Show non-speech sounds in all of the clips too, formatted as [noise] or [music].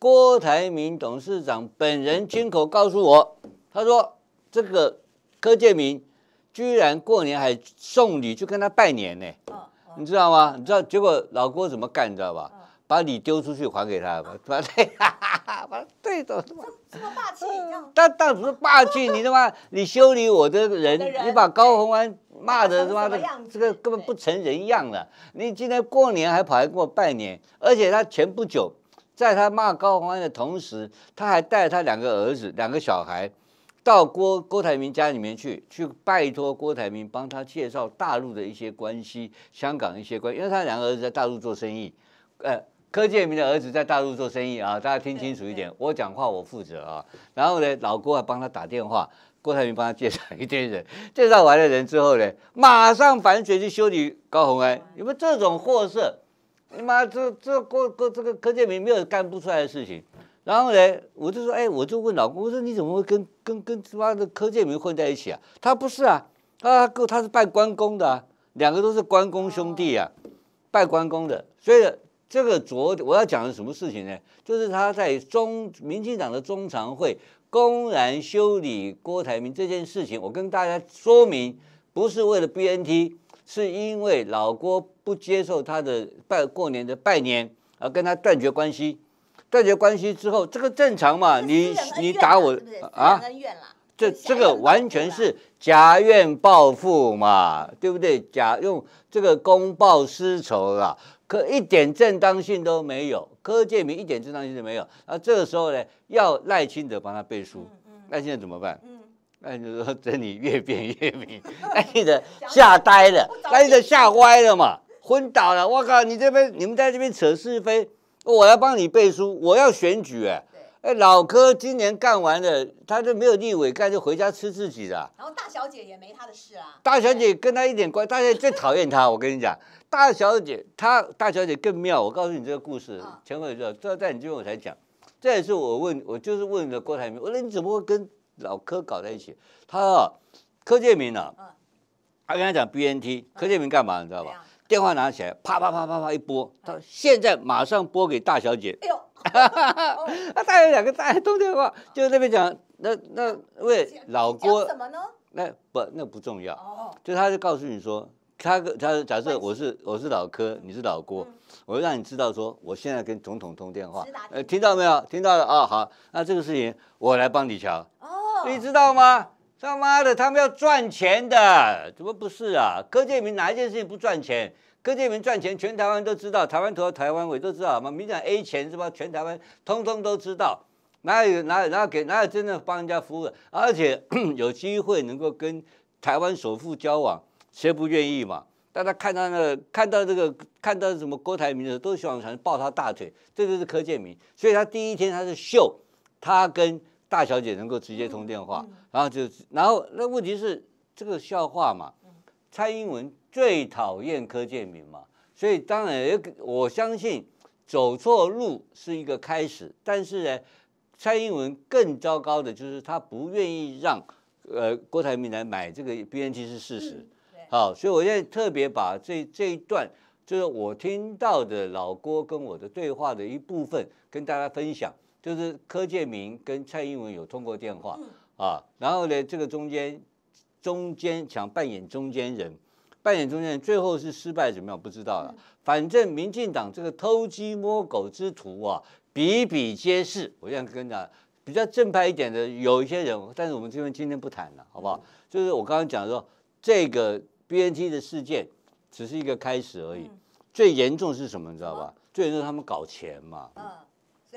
郭台铭董事长本人亲口告诉我，他说这个柯建明居然过年还送礼去跟他拜年呢，你知道吗？你知道结果老郭怎么干？你知道吧？把礼丢出去还给他吧，把 [laughs] 对的，这么霸气一样。但但不是霸气，你他妈 [laughs] 你修理我的人，你把高鸿安骂的他妈的这个根本不成人样了。你今天过年还跑来给我拜年，而且他前不久。在他骂高洪安的同时，他还带他两个儿子、两个小孩到郭郭台铭家里面去，去拜托郭台铭帮他介绍大陆的一些关系、香港一些关，因为他两个儿子在大陆做生意，呃，柯建明的儿子在大陆做生意啊，大家听清楚一点，我讲话我负责啊。然后呢，老郭啊帮他打电话，郭台铭帮他介绍一堆人，[laughs] 介绍完了人之后呢，马上反水去修理高洪安，因为这种货色。你妈这这郭郭这个柯建明没有干不出来的事情，然后呢，我就说，哎，我就问老公，我说你怎么会跟跟跟他妈的柯建明混在一起啊？他不是啊，他哥他是拜关公的，两个都是关公兄弟啊，拜关公的。所以这个昨我要讲的什么事情呢？就是他在中民进党的中常会公然修理郭台铭这件事情，我跟大家说明，不是为了 BNT。是因为老郭不接受他的拜过年的拜年，而跟他断绝关系。断绝关系之后，这个正常嘛？你你打我啊？这这个完全是假怨报复嘛，对不对？假用这个公报私仇了，可一点正当性都没有。柯建明一点正当性都没有。那这个时候呢，要赖清德帮他背书，赖清德怎么办？那你说，真你越变越明，[laughs] 那你的吓呆了，那你的吓歪了嘛，昏倒了。我靠，你这边你们在这边扯是非，我要帮你背书，我要选举哎。哎，老柯今年干完了，他就没有立委干，就回家吃自己的。然后大小姐也没他的事啊。大小姐跟他一点关，大小姐最讨厌他，我跟你讲，[laughs] 大小姐她大小姐更妙。我告诉你这个故事，前知道，都要在你这边我才讲。这也是我问，我就是问的郭台铭，我说你怎么会跟？老柯搞在一起，他柯建明呐，他跟他讲 BNT，柯建明干嘛你知道吧？电话拿起来，啪啪啪啪啪一拨，他现在马上拨给大小姐。哎呦，[laughs] 哈哈哈他带了两个大通电话，就那边讲那那位老郭什么呢？那不那不重要，就他就告诉你说，他他假设我是我是老柯，你是老郭，我就让你知道说，我现在跟总统通电话，听到没有？听到了啊，好，那这个事情我来帮你瞧。你知道吗？他妈的，他们要赚钱的，怎么不是啊？柯建明哪一件事情不赚钱？柯建明赚钱，全台湾都知道，台湾投台湾委都知道，好吗？明显 A 钱是吧？全台湾通通都知道，哪有哪有哪有给哪有真的帮人家服务的？而且 [clears throat] 有机会能够跟台湾首富交往，谁不愿意嘛？大家看到那看到这个看到什么郭台铭的时候，都希望想抱他大腿，这就是柯建明。所以他第一天他是秀，他跟。大小姐能够直接通电话，然后就，然后那问题是这个笑话嘛？蔡英文最讨厌柯建明嘛，所以当然也我相信走错路是一个开始，但是呢，蔡英文更糟糕的就是他不愿意让，呃，郭台铭来买这个 BNT 是事实。好，所以我现在特别把这这一段就是我听到的老郭跟我的对话的一部分跟大家分享。就是柯建明跟蔡英文有通过电话啊，然后呢，这个中间中间想扮演中间人，扮演中间人最后是失败怎么样不知道了。反正民进党这个偷鸡摸狗之徒啊，比比皆是。我想跟讲比较正派一点的有一些人，但是我们这边今天不谈了，好不好？就是我刚刚讲说，这个 BNT 的事件只是一个开始而已。最严重是什么？你知道吧？最严重他们搞钱嘛。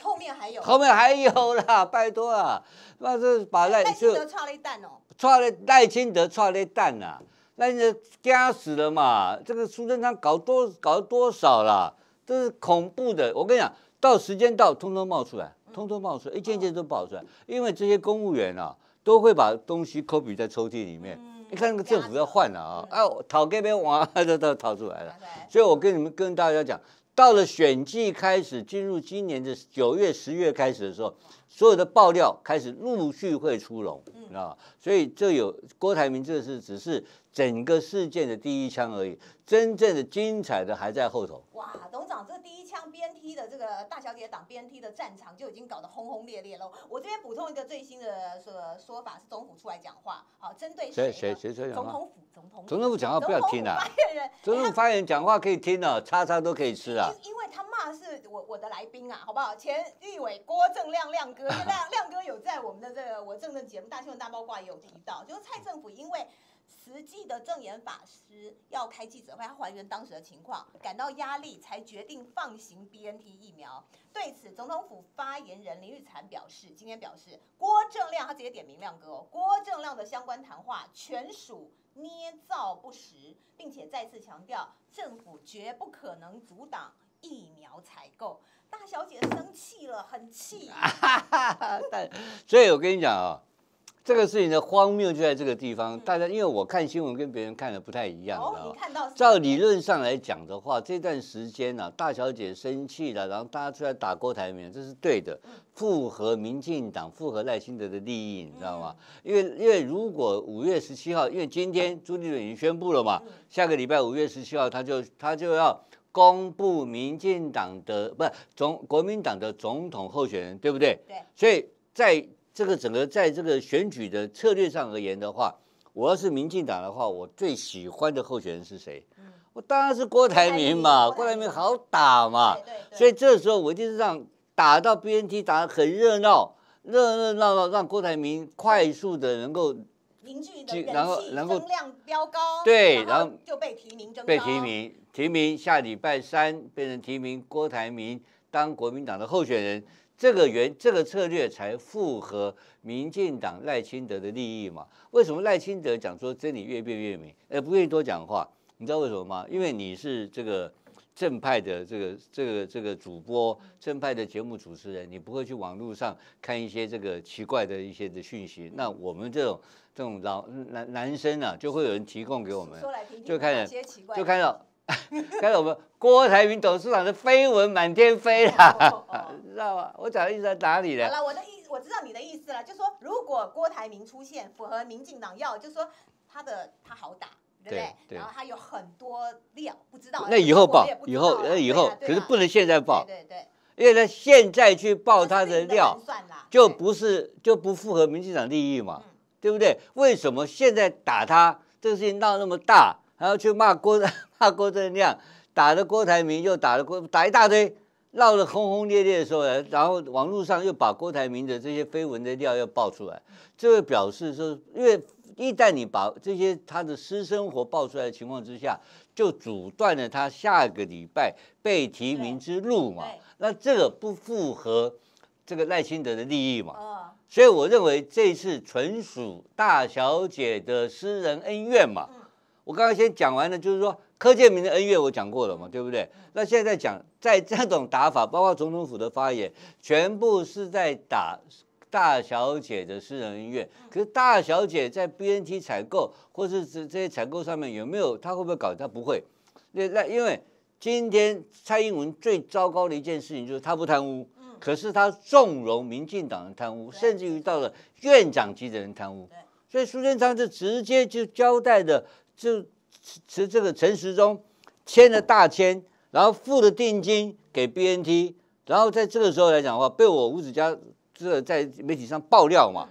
后面还有，后面还有啦，[laughs] 拜托啊，那是把赖清德踹了一蛋哦，踹了赖清德踹了一蛋啊，清德僵死了嘛，这个苏贞昌搞多搞了多少啦，这是恐怖的。我跟你讲，到时间到，通通冒出来，通通冒出来，一件件都爆出来，因为这些公务员啊，都会把东西抠笔在抽屉里面，你看那个政府要换了啊，哎，掏这边哇，都 [laughs] 都逃出来了，所以我跟你们跟大家讲。到了选季开始，进入今年的九月、十月开始的时候，所有的爆料开始陆续会出笼，啊，所以这有郭台铭，这是只是。整个事件的第一枪而已，真正的精彩的还在后头。哇，董长，这第一枪边踢的这个大小姐 b 边踢的战场就已经搞得轰轰烈烈喽。我这边补充一个最新的说说法，是总府出来讲话，好，针对谁谁谁谁讲？总统府总统总统府讲话不要听啊！发言人，总统发言人讲话可以听啊，叉叉都可以吃啊。因为他骂是我我的来宾啊，好不好？前绿委郭正亮亮哥，[laughs] 亮亮哥有在我们的这个我正的节目《大新闻大八卦》也有提到，就是蔡政府因为。实际的证言法师要开记者会，还原当时的情况，感到压力才决定放行 B N T 疫苗。对此，总统府发言人林育婵表示，今天表示，郭正亮他直接点名亮哥，郭正亮的相关谈话全属捏造不实，并且再次强调，政府绝不可能阻挡疫苗采购。大小姐生气了，很气。哈哈哈！所以我跟你讲啊。这个事情的荒谬就在这个地方。大家因为我看新闻跟别人看的不太一样哦，你看到。照理论上来讲的话，这段时间呢，大小姐生气了，然后大家出来打锅台面，这是对的，符合民进党、符合赖清德的利益，你知道吗？因为因为如果五月十七号，因为今天朱立伦已经宣布了嘛，下个礼拜五月十七号他就他就要公布民进党的不总国民党的总统候选人，对不对？对。所以在这个整个在这个选举的策略上而言的话，我要是民进党的话，我最喜欢的候选人是谁？我当然是郭台铭嘛，郭台铭好打嘛。所以这时候我就是让打到 BNT 打的很热闹，热热闹闹让郭台铭快速的能够凝聚的然后然后量飙高，对，然后就被提名，被提名，提名下礼拜三变成提名郭台铭当国民党的候选人。这个原这个策略才符合民进党赖清德的利益嘛？为什么赖清德讲说真理越辩越明，呃，不愿意多讲话？你知道为什么吗？因为你是这个正派的这个这个这个主播，正派的节目主持人，你不会去网络上看一些这个奇怪的一些的讯息。那我们这种这种老男男生啊，就会有人提供给我们，就看到，就看到。[laughs] 才我们郭台铭董事长的绯闻满天飞啦，[laughs] 知道吗？我讲的意思在哪里呢？好了，我的意我知道你的意思了，就说如果郭台铭出现符合民进党要，就说他的他好打，对不对？然后他有很多料，不知道那以后报，以后那以后，可是不能现在报，对对对，因为他现在去报他的料，就不是就不符合民进党利益嘛，对不对？为什么现在打他这个事情闹那么大？还要去骂郭 [laughs] 骂郭正亮，打了郭台铭又打了郭打一大堆，闹得轰轰烈烈的时呢，然后网络上又把郭台铭的这些绯闻的料又爆出来，这个表示说，因为一旦你把这些他的私生活爆出来的情况之下，就阻断了他下个礼拜被提名之路嘛。那这个不符合这个赖清德的利益嘛。所以我认为这次纯属大小姐的私人恩怨嘛。我刚刚先讲完了，就是说柯建明的恩怨我讲过了嘛，对不对？那现在讲，在这种打法，包括总统府的发言，全部是在打大小姐的私人恩怨。可是大小姐在 B N T 采购，或是这些采购上面有没有？她会不会搞？她不会。那那因为今天蔡英文最糟糕的一件事情就是她不贪污，可是他纵容民进党的贪污，甚至于到了院长级的人贪污。所以苏贞昌就直接就交代的。就持这个陈时中签了大签，然后付的定金给 BNT，然后在这个时候来讲的话，被我吴子嘉这在媒体上爆料嘛，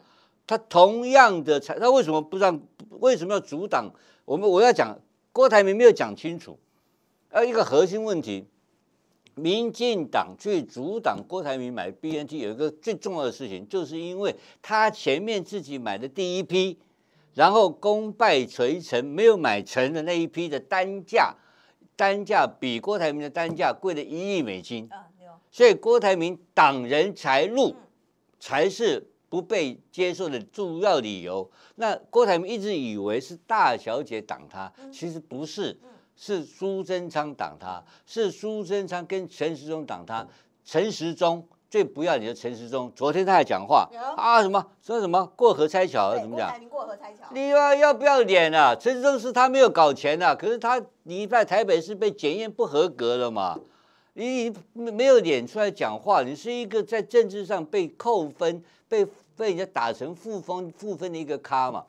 他同样的，他为什么不让？为什么要阻挡？我们我要讲，郭台铭没有讲清楚。呃，一个核心问题，民进党去阻挡郭台铭买 BNT 有一个最重要的事情，就是因为他前面自己买的第一批。然后功败垂成，没有买成的那一批的单价，单价比郭台铭的单价贵了一亿美金啊！所以郭台铭挡人财路，才是不被接受的主要理由。那郭台铭一直以为是大小姐挡他，其实不是，是苏贞昌挡他，是苏贞昌跟陈时中挡他，陈时中。最不要你的陈时中，昨天他还讲话啊，什么说什么过河拆桥，怎么讲？你妈要不要脸啊？陈时中是他没有搞钱的，可是他你在台北是被检验不合格了嘛？你没没有脸出来讲话？你是一个在政治上被扣分、被被人家打成负分、负分的一个咖嘛？